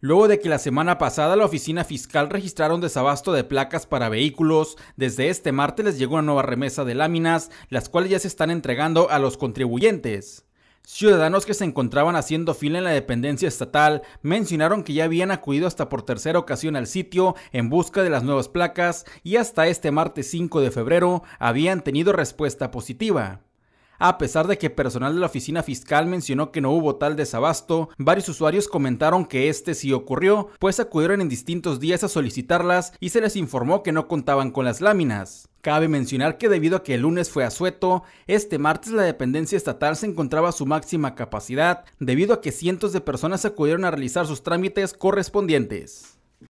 luego de que la semana pasada la oficina fiscal registraron desabasto de placas para vehículos, desde este martes les llegó una nueva remesa de láminas, las cuales ya se están entregando a los contribuyentes. Ciudadanos que se encontraban haciendo fila en la dependencia estatal mencionaron que ya habían acudido hasta por tercera ocasión al sitio en busca de las nuevas placas y hasta este martes 5 de febrero habían tenido respuesta positiva. A pesar de que personal de la oficina fiscal mencionó que no hubo tal desabasto, varios usuarios comentaron que este sí ocurrió, pues acudieron en distintos días a solicitarlas y se les informó que no contaban con las láminas. Cabe mencionar que debido a que el lunes fue asueto, este martes la dependencia estatal se encontraba a su máxima capacidad, debido a que cientos de personas acudieron a realizar sus trámites correspondientes.